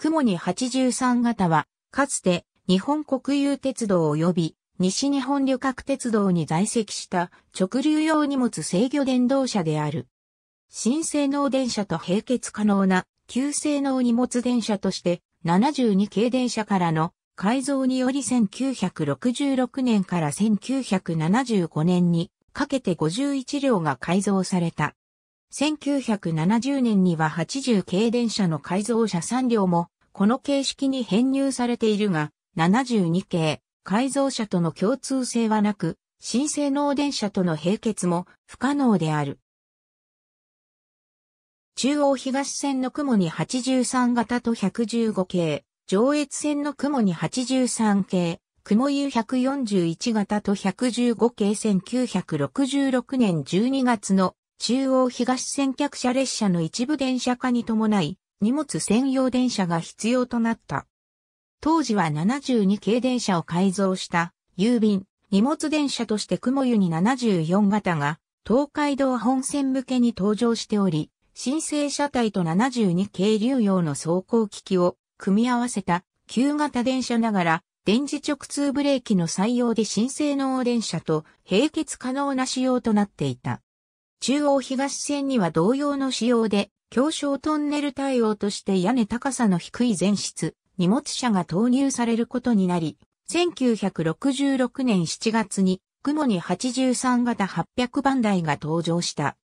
雲に83型は、かつて日本国有鉄道及び西日本旅客鉄道に在籍した直流用荷物制御電動車である。新性能電車と並結可能な旧性能荷物電車として72系電車からの改造により1966年から1975年にかけて51両が改造された。1970年には80系電車の改造車3両も、この形式に編入されているが、72系改造車との共通性はなく、新性能電車との並結も不可能である。中央東線の雲に83型と115系、上越線の雲に83系、雲 U141 型と115系1966年12月の中央東線客車列車の一部電車化に伴い、荷物専用電車が必要となった。当時は72系電車を改造した郵便、荷物電車として雲湯に74型が東海道本線向けに登場しており、申請車体と72系流用の走行機器を組み合わせた旧型電車ながら電磁直通ブレーキの採用で新性能電車と並結可能な仕様となっていた。中央東線には同様の仕様で、狭小トンネル対応として屋根高さの低い前室、荷物車が投入されることになり、1966年7月に、雲に83型800番台が登場した。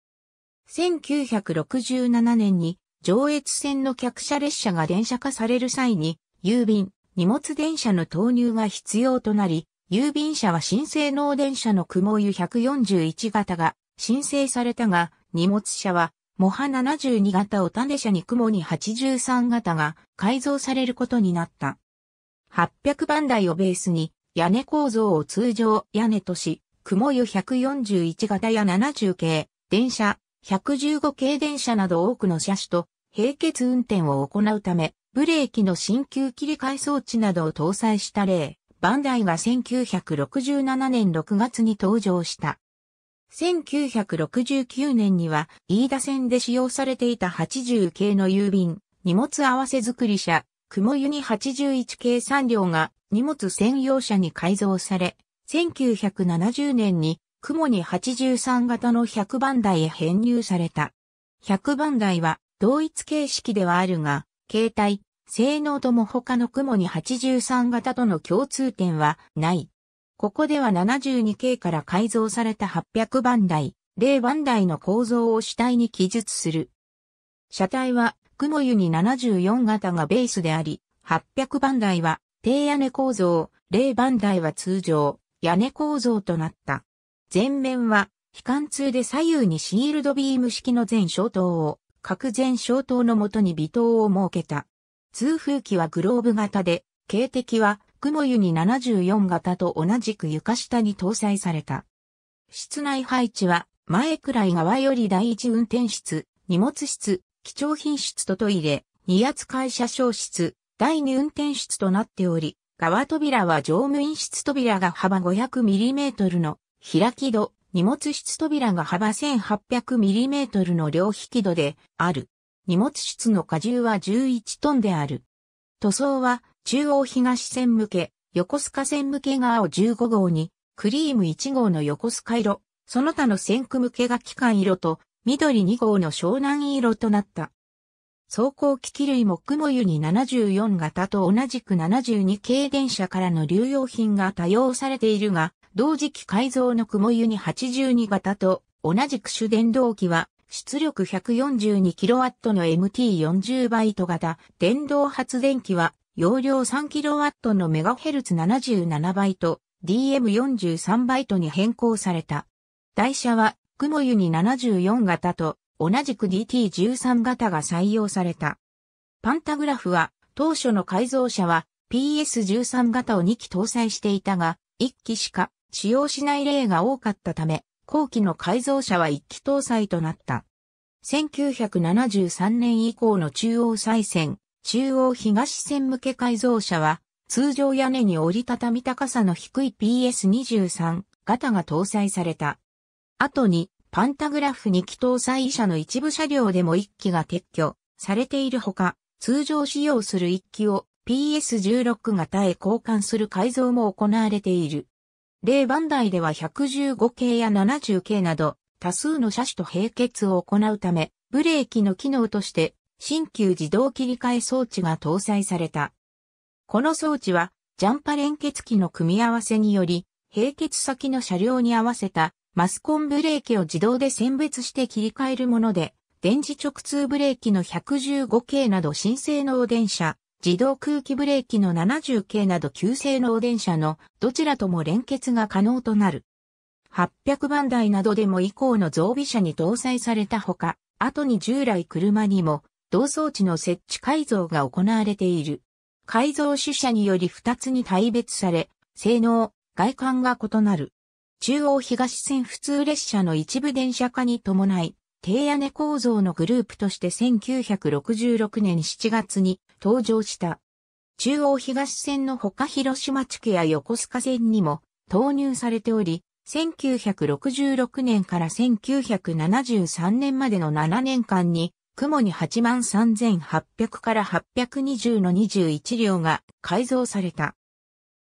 1967年に上越線の客車列車が電車化される際に、郵便、荷物電車の投入が必要となり、郵便車は新性能電車の雲湯141型が申請されたが、荷物車は、モハ72型を種車に雲に83型が改造されることになった。800番台をベースに、屋根構造を通常屋根とし、雲湯141型や70系、電車、115系電車など多くの車種と、並結運転を行うため、ブレーキの新旧切り替え装置などを搭載した例、バンダイが1967年6月に登場した。1969年には、飯田線で使用されていた80系の郵便、荷物合わせ作り車、雲湯に81系3両が荷物専用車に改造され、1970年に雲に83型の100番台へ編入された。100番台は同一形式ではあるが、形態、性能とも他の雲に83型との共通点はない。ここでは 72K から改造された800番台、0番台の構造を主体に記述する。車体は、雲湯に74型がベースであり、800番台は、低屋根構造、0番台は通常、屋根構造となった。前面は、非貫通で左右にシールドビーム式の全小灯を、各全小灯のもとに微灯を設けた。通風機はグローブ型で、警笛は雲ユニ74型と同じく床下に搭載された。室内配置は前くらい側より第一運転室、荷物室、貴重品室とトイレ、二圧会社小室、第二運転室となっており、側扉は乗務員室扉が幅 500mm の開き戸、荷物室扉が幅 1800mm の両引き戸である。荷物室の荷重は11トンである。塗装は中央東線向け、横須賀線向け側を15号に、クリーム1号の横須賀色、その他の線区向けが機関色と、緑2号の湘南色となった。走行機器類も雲湯に74型と同じく72系電車からの流用品が多用されているが、同時期改造の雲湯に82型と同じく主電動機は出力 142kW の MT40 バイト型、電動発電機は容量 3kW の MHz77 バイト、DM43 バイトに変更された。台車は、雲湯に74型と、同じく DT13 型が採用された。パンタグラフは、当初の改造車は PS13 型を2機搭載していたが、1機しか使用しない例が多かったため、後期の改造車は1機搭載となった。1973年以降の中央再選、中央東線向け改造車は、通常屋根に折りたたみ高さの低い PS23 型が搭載された。後に、パンタグラフ2機搭載車の一部車両でも1機が撤去されているほか、通常使用する1機を PS16 型へ交換する改造も行われている。例番台では115系や70系など多数の車種と並結を行うため、ブレーキの機能として新旧自動切り替え装置が搭載された。この装置は、ジャンパ連結機の組み合わせにより、並結先の車両に合わせたマスコンブレーキを自動で選別して切り替えるもので、電磁直通ブレーキの 115K 系など新性能電車、自動空気ブレーキの 70K 系など旧性能電車のどちらとも連結が可能となる。800番台などでも以降の増備車に搭載されたほか、後に従来車にも同装置の設置改造が行われている。改造主車により2つに大別され、性能、外観が異なる。中央東線普通列車の一部電車化に伴い、低屋根構造のグループとして1966年7月に登場した。中央東線の他広島地区や横須賀線にも投入されており、1966年から1973年までの7年間に雲に8万3800から820の21両が改造された。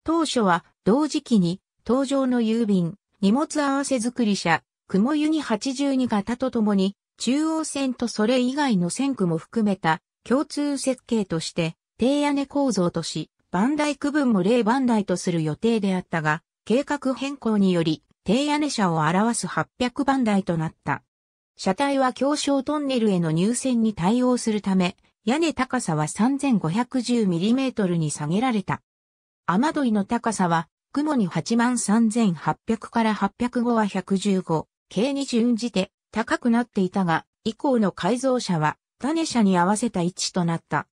当初は同時期に登場の郵便、荷物合わせ作り車、雲湯に82型とともに中央線とそれ以外の線区も含めた共通設計として低屋根構造とし、番台区分も0番台とする予定であったが、計画変更により低屋根車を表す800番台となった。車体は狭小トンネルへの入線に対応するため、屋根高さは 3510mm に下げられた。雨どいの高さは、雲に83800から805は115、計に準じて高くなっていたが、以降の改造車は、種車に合わせた位置となった。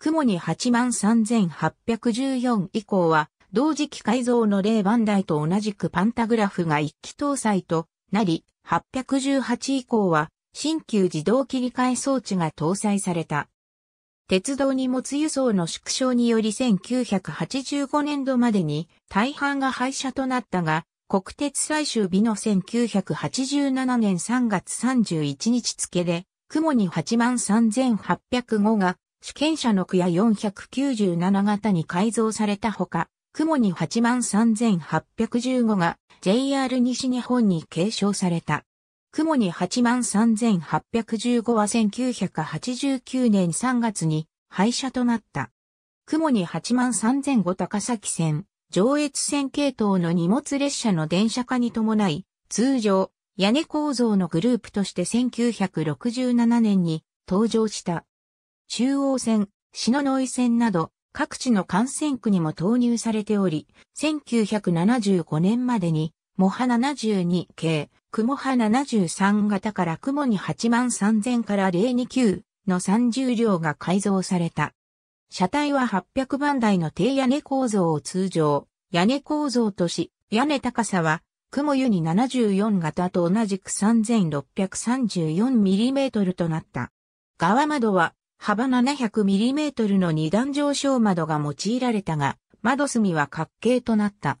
雲に83814以降は、同時期改造の例番台と同じくパンタグラフが一気搭載となり、818以降は新旧自動切り替え装置が搭載された。鉄道荷物輸送の縮小により1985年度までに大半が廃車となったが、国鉄最終日の1987年3月31日付で、雲に83805が主権者の区や497型に改造されたほか、雲に83815が JR 西日本に継承された。雲に83815は1989年3月に廃車となった。雲に83005高崎線、上越線系統の荷物列車の電車化に伴い、通常、屋根構造のグループとして1967年に登場した。中央線、篠ノ井線など、各地の感染区にも投入されており、1975年までに、モハ72系、クモハ73型からクモに8万3000から02 9の30両が改造された。車体は800番台の低屋根構造を通常、屋根構造とし、屋根高さは、雲湯に74型と同じく 3634mm となった。側窓は幅 700mm の二段上昇窓が用いられたが、窓隅は角形となった。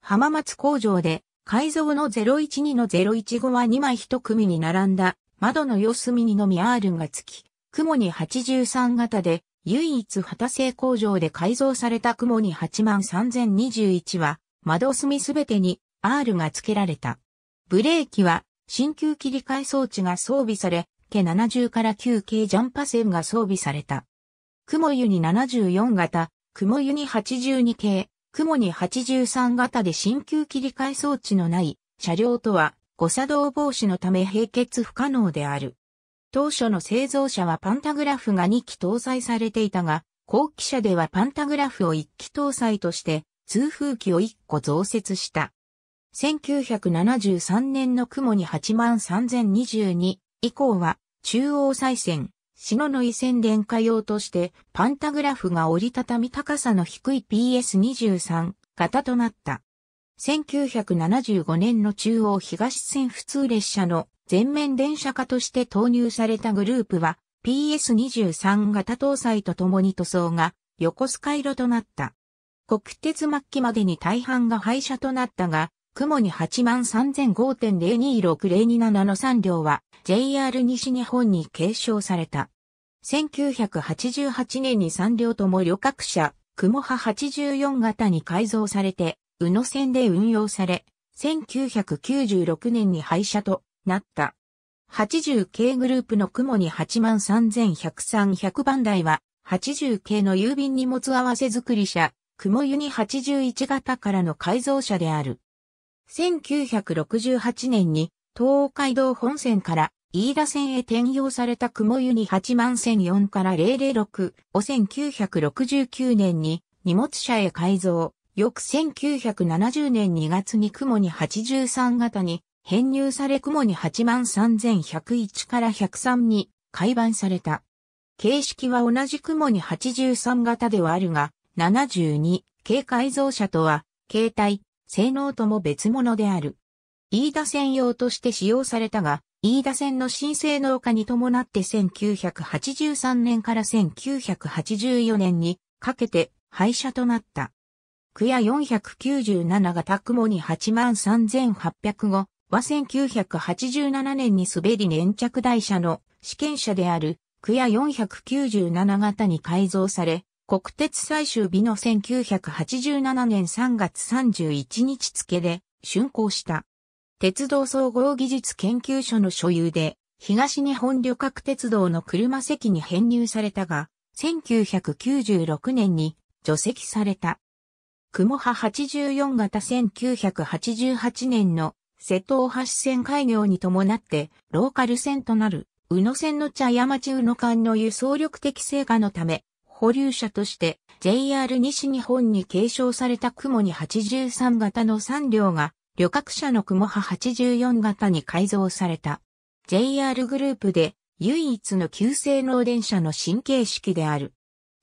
浜松工場で改造の012の015は2枚一組に並んだ窓の四隅にのみ R が付き、雲に83型で唯一畑製工場で改造された雲に83021は窓隅すべてに R が付けられた。ブレーキは新旧切り替え装置が装備され、系70から9系ジャンパ戦が装備された。雲湯に74型、雲湯に82系、雲に83型で新旧切り替え装置のない車両とは誤作動防止のため並結不可能である。当初の製造車はパンタグラフが2機搭載されていたが、後期車ではパンタグラフを1機搭載として通風機を1個増設した。1973年の雲に8万3022、以降は中央再線、篠野井線電化用としてパンタグラフが折りたたみ高さの低い PS23 型となった。1975年の中央東線普通列車の全面電車化として投入されたグループは PS23 型搭載とともに塗装が横須賀色となった。国鉄末期までに大半が廃車となったが、雲に8万3 0 0 5 0 2 6 0 2 7の3両は JR 西日本に継承された。1988年に3両とも旅客車、雲波84型に改造されて、宇野線で運用され、1996年に廃車となった。80系グループの雲に8万3 1 0 3 0 0番台は、80系の郵便荷物合わせ作り車、雲ユニ81型からの改造車である。1968年に東海道本線から飯田線へ転用された雲湯に8万1004から006を1969年に荷物車へ改造。翌1970年2月に雲に83型に編入され雲に8万3101から103に改版された。形式は同じ雲に83型ではあるが、72系改造車とは、携帯、性能とも別物である。飯田専用として使用されたが、飯田線の新性能化に伴って1983年から1984年にかけて廃車となった。区や497がタクモに83805は1987年に滑り粘着台車の試験車である区や497型に改造され、国鉄最終日の1987年3月31日付で竣工した。鉄道総合技術研究所の所有で、東日本旅客鉄道の車席に編入されたが、1996年に除籍された。雲波84型1988年の瀬戸大橋線開業に伴ってローカル線となる宇野線の茶屋町宇野間の輸送力的成果のため、保留車として JR 西日本に継承された雲に83型の3両が旅客車の雲派84型に改造された。JR グループで唯一の旧性能電車の新形式である。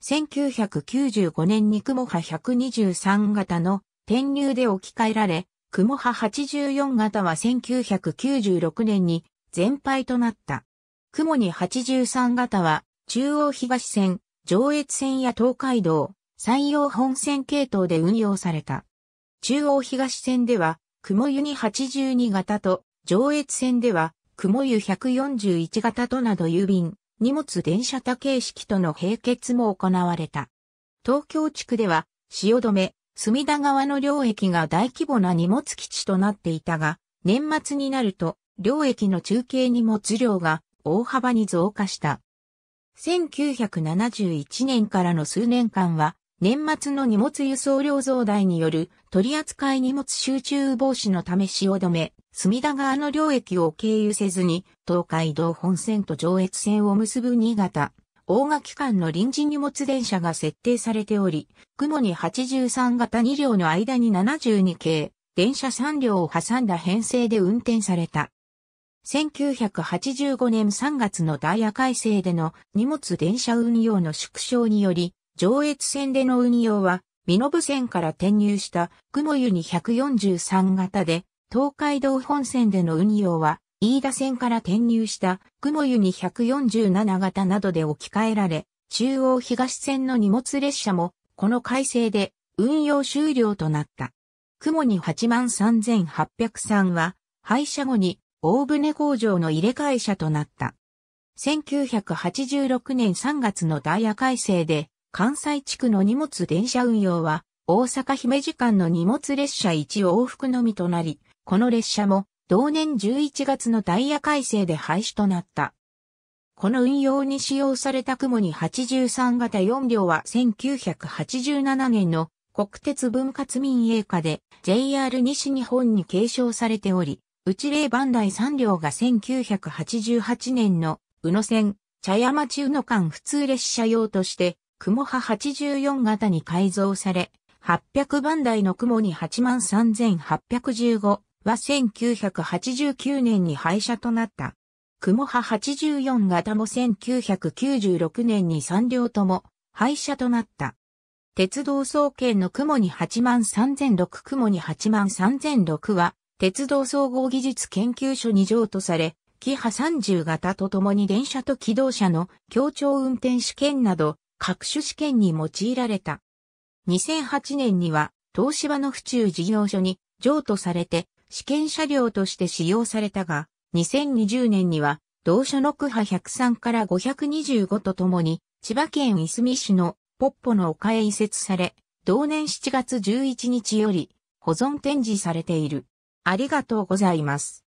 1995年に雲派123型の転入で置き換えられ、雲派84型は1996年に全廃となった。雲に83型は中央東線上越線や東海道、山陽本線系統で運用された。中央東線では、雲湯に82型と、上越線では、雲湯141型となど郵便、荷物電車多形式との並結も行われた。東京地区では、汐留、隅田川の両駅が大規模な荷物基地となっていたが、年末になると、両駅の中継荷物量が大幅に増加した。1971年からの数年間は、年末の荷物輸送量増大による取扱い荷物集中防止のため汐留、隅田川の領域を経由せずに、東海道本線と上越線を結ぶ新潟、大垣間の臨時荷物電車が設定されており、雲に83型2両の間に72系、電車3両を挟んだ編成で運転された。1985年3月のダイヤ改正での荷物電車運用の縮小により、上越線での運用は、美延線から転入した雲湯に143型で、東海道本線での運用は、飯田線から転入した雲湯に147型などで置き換えられ、中央東線の荷物列車も、この改正で運用終了となった。雲に8万3803は、廃車後に大船工場の入れ替え者となった。1986年3月のダイヤ改正で、関西地区の荷物電車運用は、大阪姫路間の荷物列車1往復のみとなり、この列車も同年11月のダイヤ改正で廃止となった。この運用に使用された雲に83型4両は1987年の国鉄分割民営化で JR 西日本に継承されており、内霊磐梯3両が1988年の宇野線、茶屋町宇野間普通列車用として、雲波84型に改造され、800番台の雲に83815は1989年に廃車となった。雲波84型も1996年に3両とも廃車となった。鉄道総研の雲に83006雲に83006は鉄道総合技術研究所に譲渡され、キハ30型とともに電車と機動車の協調運転試験など各種試験に用いられた。2008年には東芝の府中事業所に譲渡されて試験車両として使用されたが、2020年には同社の区派103から525とともに千葉県いすみ市のポッポの丘へ移設され、同年7月11日より保存展示されている。ありがとうございます。